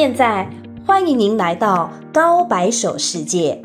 现在，欢迎您来到高白首世界。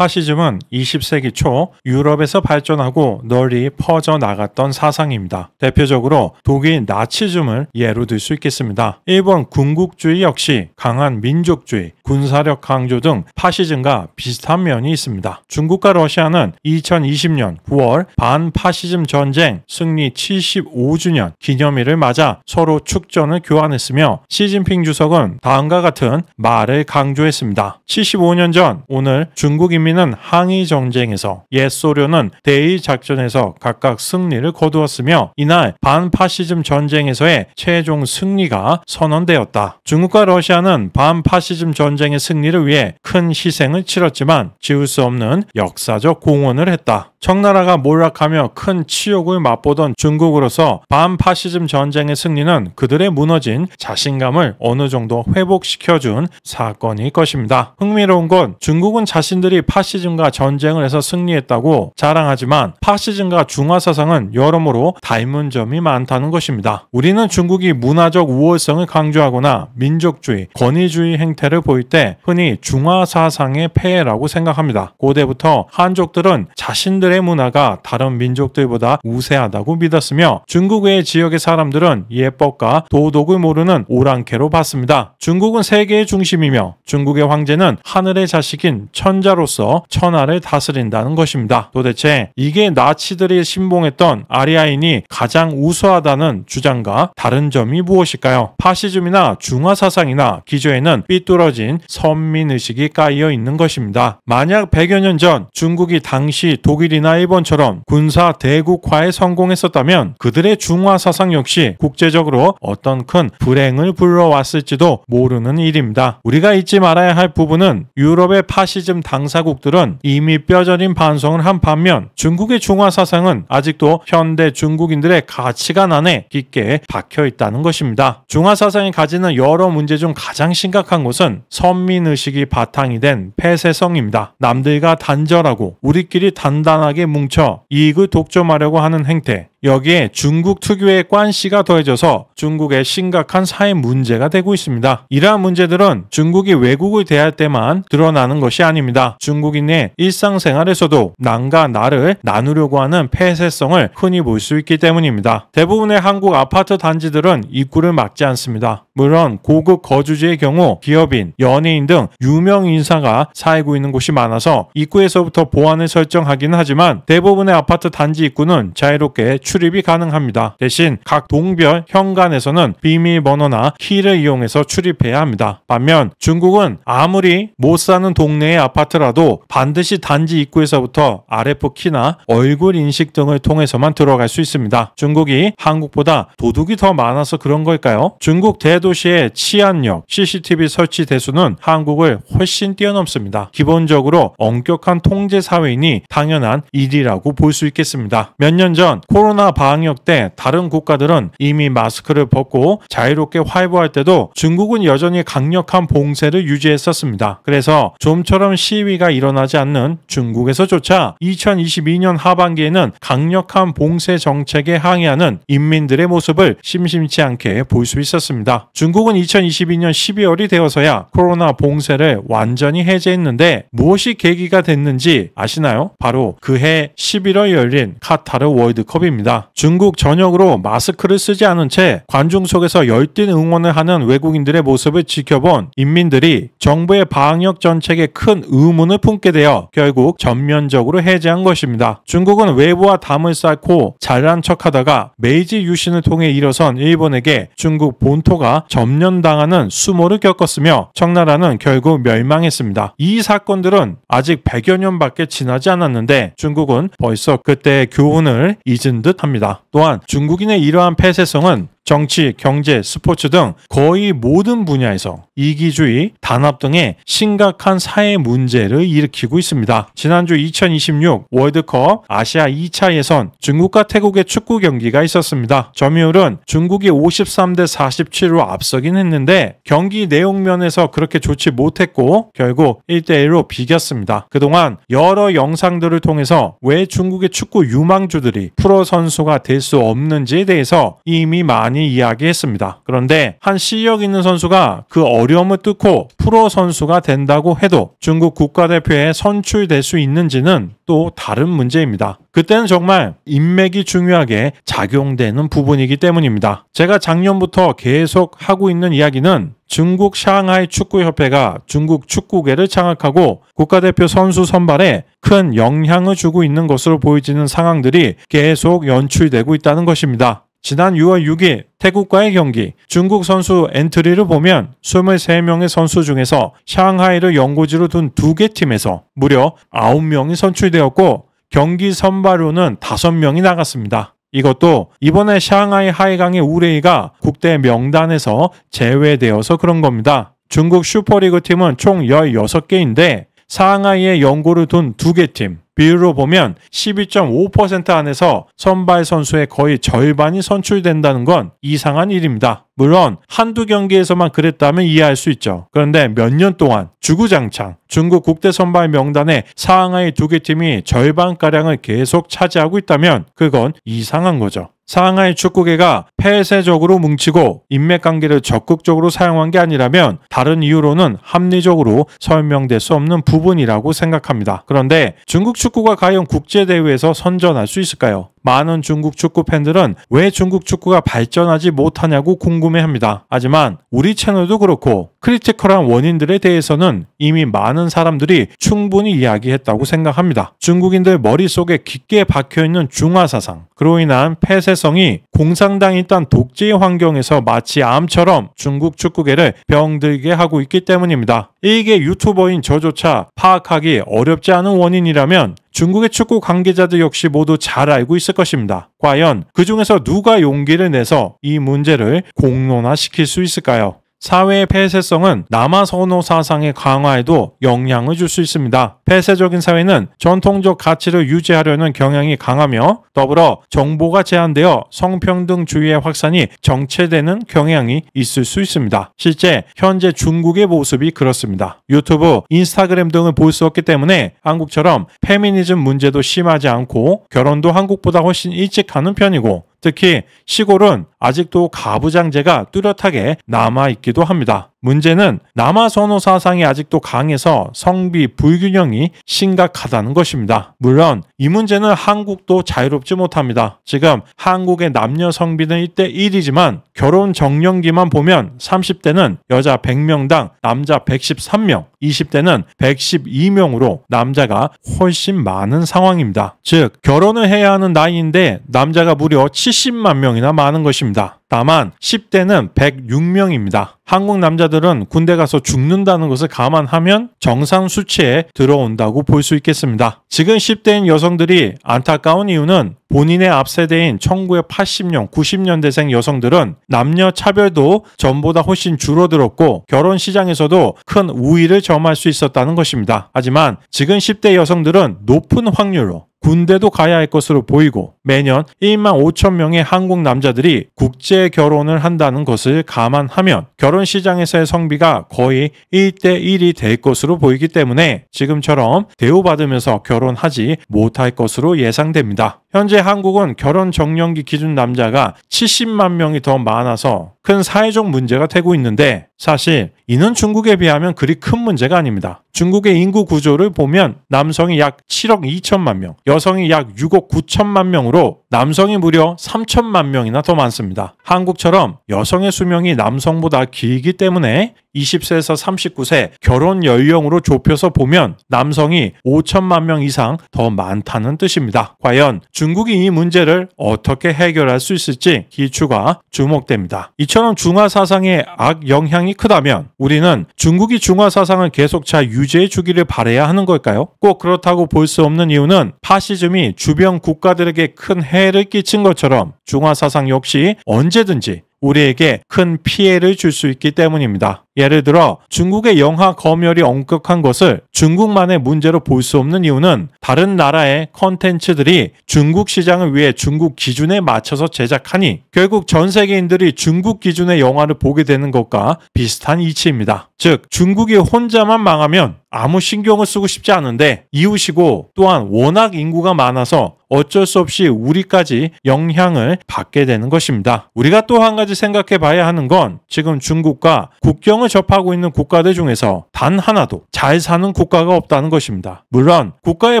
파시즘은 20세기 초 유럽에서 발전하고 널리 퍼져나갔던 사상입니다. 대표적으로 독일 나치즘을 예로 들 수 있겠습니다. 일본 군국주의 역시 강한 민족주의, 군사력 강조 등 파시즘과 비슷한 면이 있습니다. 중국과 러시아는 2020년 9월 반파시즘 전쟁 승리 75주년 기념일을 맞아 서로 축전을 교환했으며 시진핑 주석은 다음과 같은 말을 강조했습니다. 75년 전 오늘 중국인민 북미는 항의 정쟁에서 옛 소련은 대의 작전에서 각각 승리를 거두었으며 이날 반파시즘 전쟁에서의 최종 승리가 선언되었다. 중국과 러시아는 반파시즘 전쟁의 승리를 위해 큰 희생을 치렀지만 지울 수 없는 역사적 공헌을 했다. 청나라가 몰락하며 큰 치욕을 맛보던 중국으로서 반파시즘 전쟁의 승리는 그들의 무너진 자신감을 어느 정도 회복시켜준 사건일 것입니다. 흥미로운 건 중국은 자신들이 파 파시즘과 전쟁을 해서 승리했다고 자랑하지만 파시즘과 중화 사상은 여러모로 닮은 점이 많다는 것입니다. 우리는 중국이 문화적 우월성을 강조하거나 민족주의, 권위주의 행태를 보일 때 흔히 중화 사상의 폐해라고 생각합니다. 고대부터 한족들은 자신들의 문화가 다른 민족들보다 우세하다고 믿었으며 중국 외 지역의 사람들은 예법과 도덕을 모르는 오랑캐로 봤습니다. 중국은 세계의 중심이며 중국의 황제는 하늘의 자식인 천자로서 자로 천하를 다스린다는 것입니다. 도대체 이게 나치들이 신봉했던 아리아인이 가장 우수하다는 주장과 다른 점이 무엇일까요? 파시즘이나 중화 사상이나 기조에는 삐뚤어진 선민 의식이 까이어 있는 것입니다. 만약 100여 년 전 중국이 당시 독일이나 일본처럼 군사 대국화에 성공했었다면 그들의 중화 사상 역시 국제적으로 어떤 큰 불행을 불러왔을지도 모르는 일입니다. 우리가 잊지 말아야 할 부분은 유럽의 파시즘 당사국 국국들은 이미 뼈저린 반성을 한 반면 중국의 중화 사상은 아직도 현대 중국인들의 가치관 안에 깊게 박혀 있다는 것입니다. 중화 사상이 가지는 여러 문제 중 가장 심각한 것은 선민 의식이 바탕이 된 폐쇄성입니다. 남들과 단절하고 우리끼리 단단하게 뭉쳐 이익을 독점하려고 하는 행태, 여기에 중국 특유의 관시가 더해져서 중국의 심각한 사회 문제가 되고 있습니다. 이러한 문제들은 중국이 외국을 대할 때만 드러나는 것이 아닙니다. 중국인의 일상생활에서도 남과 나를 나누려고 하는 폐쇄성을 흔히 볼 수 있기 때문입니다. 대부분의 한국 아파트 단지들은 입구를 막지 않습니다. 물론 고급 거주지의 경우 기업인, 연예인 등 유명 인사가 살고 있는 곳이 많아서 입구에서부터 보안을 설정하긴 하지만 대부분의 아파트 단지 입구는 자유롭게 출입이 가능합니다. 대신 각 동별 현관에서는 비밀번호나 키를 이용해서 출입해야 합니다. 반면 중국은 아무리 못 사는 동네의 아파트라도 반드시 단지 입구에서부터 RF키나 얼굴 인식 등을 통해서만 들어갈 수 있습니다. 중국이 한국보다 도둑이 더 많아서 그런 걸까요? 중국 대도시의 치안력, CCTV 설치 대수는 한국을 훨씬 뛰어넘습니다. 기본적으로 엄격한 통제 사회이니 당연한 일이라고 볼 수 있겠습니다. 몇 년 전 코로나 코로나 방역 때 다른 국가들은 이미 마스크를 벗고 자유롭게 활보할 때도 중국은 여전히 강력한 봉쇄를 유지했었습니다. 그래서 좀처럼 시위가 일어나지 않는 중국에서조차 2022년 하반기에는 강력한 봉쇄 정책에 항의하는 인민들의 모습을 심심치 않게 볼 수 있었습니다. 중국은 2022년 12월이 되어서야 코로나 봉쇄를 완전히 해제했는데 무엇이 계기가 됐는지 아시나요? 바로 그해 11월 열린 카타르 월드컵입니다. 있습니다. 중국 전역으로 마스크를 쓰지 않은 채 관중 속에서 열띤 응원을 하는 외국인들의 모습을 지켜본 인민들이 정부의 방역 정책에 큰 의문을 품게 되어 결국 전면적으로 해제한 것입니다. 중국은 외부와 담을 쌓고 잘난 척하다가 메이지 유신을 통해 일어선 일본에게 중국 본토가 점령당하는 수모를 겪었으며 청나라는 결국 멸망했습니다. 이 사건들은 아직 100여 년밖에 지나지 않았는데 중국은 벌써 그때의 교훈을 잊은 듯 합니다 또한 중국인의 이러한 폐쇄성은 정치, 경제, 스포츠 등 거의 모든 분야에서 이기주의, 단합 등의 심각한 사회 문제를 일으키고 있습니다. 지난주 2026 월드컵 아시아 2차 예선 중국과 태국의 축구 경기가 있었습니다. 점유율은 중국이 53대 47로 앞서긴 했는데 경기 내용면에서 그렇게 좋지 못했고 결국 1대1로 비겼습니다. 그동안 여러 영상들을 통해서 왜 중국의 축구 유망주들이 프로 선수가 될 수 없는지에 대해서 이미 많이 많이 이야기했습니다. 그런데 한 실력 있는 선수가 그 어려움을 뚫고 프로 선수가 된다고 해도 중국 국가대표에 선출될 수 있는지는 또 다른 문제입니다. 그때는 정말 인맥이 중요하게 작용되는 부분이기 때문입니다. 제가 작년부터 계속 하고 있는 이야기는 중국 샹하이 축구협회가 중국 축구계를 장악하고 국가대표 선수 선발에 큰 영향을 주고 있는 것으로 보이지는 상황들이 계속 연출되고 있다는 것입니다. 지난 6월 6일 태국과의 경기 중국 선수 엔트리를 보면 23명의 선수 중에서 샹하이를 연고지로 둔 두 개 팀에서 무려 9명이 선출되었고 경기 선발로는 5명이 나갔습니다. 이것도 이번에 샹하이 하이강의 우레이가 국대 명단에서 제외되어서 그런 겁니다. 중국 슈퍼리그 팀은 총 16개인데 상하이의 연고를 둔 두 개 팀, 비율로 보면 12.5% 안에서 선발 선수의 거의 절반이 선출된다는 건 이상한 일입니다. 물론 한두 경기에서만 그랬다면 이해할 수 있죠. 그런데 몇 년 동안 주구장창 중국 국대 선발 명단에 상하이 두 개 팀이 절반가량을 계속 차지하고 있다면 그건 이상한 거죠. 상하이 축구계가 폐쇄적으로 뭉치고 인맥관계를 적극적으로 사용한 게 아니라면 다른 이유로는 합리적으로 설명될 수 없는 부분이라고 생각합니다. 그런데 중국 축구가 과연 국제대회에서 선전할 수 있을까요? 많은 중국 축구 팬들은 왜 중국 축구가 발전하지 못하냐고 궁금해합니다. 하지만 우리 채널도 그렇고 크리티컬한 원인들에 대해서는 이미 많은 사람들이 충분히 이야기했다고 생각합니다. 중국인들 머릿속에 깊게 박혀있는 중화사상, 그로 인한 폐쇄성이 공산당이 딴 독재의 환경에서 마치 암처럼 중국 축구계를 병들게 하고 있기 때문입니다. 이게 유튜버인 저조차 파악하기 어렵지 않은 원인이라면 중국의 축구 관계자들 역시 모두 잘 알고 있을 것입니다. 과연 그 중에서 누가 용기를 내서 이 문제를 공론화시킬 수 있을까요? 사회의 폐쇄성은 남아 선호 사상의 강화에도 영향을 줄 수 있습니다. 폐쇄적인 사회는 전통적 가치를 유지하려는 경향이 강하며 더불어 정보가 제한되어 성평등주의의 확산이 정체되는 경향이 있을 수 있습니다. 실제 현재 중국의 모습이 그렇습니다. 유튜브, 인스타그램 등을 볼 수 없기 때문에 한국처럼 페미니즘 문제도 심하지 않고 결혼도 한국보다 훨씬 일찍 하는 편이고 특히 시골은 아직도 가부장제가 뚜렷하게 남아있기도 합니다. 문제는 남아선호 사상이 아직도 강해서 성비 불균형이 심각하다는 것입니다. 물론 이 문제는 한국도 자유롭지 못합니다. 지금 한국의 남녀 성비는 1대 1이지만 결혼 정년기만 보면 30대는 여자 100명당 남자 113명, 20대는 112명으로 남자가 훨씬 많은 상황입니다. 즉 결혼을 해야 하는 나이인데 남자가 무려 7 70만 명이나 많은 것입니다. 다만 10대는 106명입니다. 한국 남자들은 군대 가서 죽는다는 것을 감안하면 정상 수치에 들어온다고 볼 수 있겠습니다. 지금 10대인 여성들이 안타까운 이유는 본인의 앞세대인 1980년, 90년대생 여성들은 남녀 차별도 전보다 훨씬 줄어들었고 결혼 시장에서도 큰 우위를 점할 수 있었다는 것입니다. 하지만 지금 10대 여성들은 높은 확률로 군대도 가야 할 것으로 보이고 매년 1만 5천 명의 한국 남자들이 국제 결혼을 한다는 것을 감안하면 결혼 시장에서의 성비가 거의 1대 1이 될 것으로 보이기 때문에 지금처럼 대우받으면서 결혼하지 못할 것으로 예상됩니다. 현재 한국은 결혼 정년기 기준 남자가 70만 명이 더 많아서 큰 사회적 문제가 되고 있는데 사실 이는 중국에 비하면 그리 큰 문제가 아닙니다. 중국의 인구 구조를 보면 남성이 약 7억 2천만 명, 여성이 약 6억 9천만 명으로 남성이 무려 3천만 명이나 더 많습니다. 한국처럼 여성의 수명이 남성보다 길기 때문에 20세에서 39세 결혼 연령으로 좁혀서 보면 남성이 5천만 명 이상 더 많다는 뜻입니다. 과연 중국이 이 문제를 어떻게 해결할 수 있을지 기추가 주목됩니다. 이처럼 중화 사상의 악 영향이 크다면 우리는 중국이 중화 사상을 계속 잘 유지해 주기를 바래야 하는 걸까요? 꼭 그렇다고 볼 수 없는 이유는 파시즘이 주변 국가들에게 큰 해를 끼친 것처럼 중화 사상 역시 언제든지 우리에게 큰 피해를 줄 수 있기 때문입니다. 예를 들어 중국의 영화 검열이 엄격한 것을 중국만의 문제로 볼 수 없는 이유는 다른 나라의 컨텐츠들이 중국 시장을 위해 중국 기준에 맞춰서 제작하니 결국 전 세계인들이 중국 기준의 영화를 보게 되는 것과 비슷한 이치입니다. 즉 중국이 혼자만 망하면 아무 신경을 쓰고 싶지 않은데 이웃이고 또한 워낙 인구가 많아서 어쩔 수 없이 우리까지 영향을 받게 되는 것입니다. 우리가 또 한 가지 생각해 봐야 하는 건 지금 중국과 국경을 접하고 있는 국가들 중에서 단 하나도 잘 사는 국가가 없다는 것입니다. 물론 국가의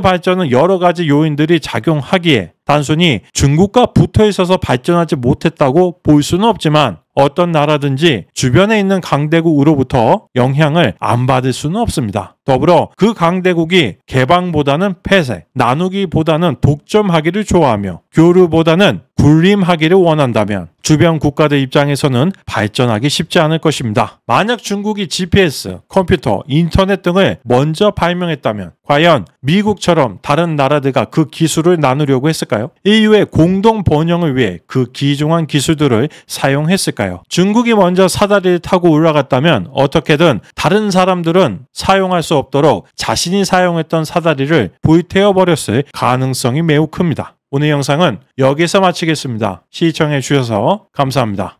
발전은 여러 가지 요인들이 작용하기에 단순히 중국과 붙어 있어서 발전하지 못했다고 볼 수는 없지만 어떤 나라든지 주변에 있는 강대국으로부터 영향을 안 받을 수는 없습니다. 더불어 그 강대국이 개방보다는 폐쇄, 나누기보다는 독점하기를 좋아하며 교류보다는 군림하기를 원한다면 주변 국가들 입장에서는 발전하기 쉽지 않을 것입니다. 만약 중국이 GPS, 컴퓨터, 인터넷 등을 먼저 발명했다면 과연 미국처럼 다른 나라들과 그 기술을 나누려고 했을까요? EU의 공동 번영을 위해 그귀중한 기술들을 사용했을까요? 중국이 먼저 사다리를 타고 올라갔다면 어떻게든 다른 사람들은 사용할 수 없도록 자신이 사용했던 사다리를 불태워버렸을 가능성이 매우 큽니다. 오늘 영상은 여기서 마치겠습니다. 시청해 주셔서 감사합니다.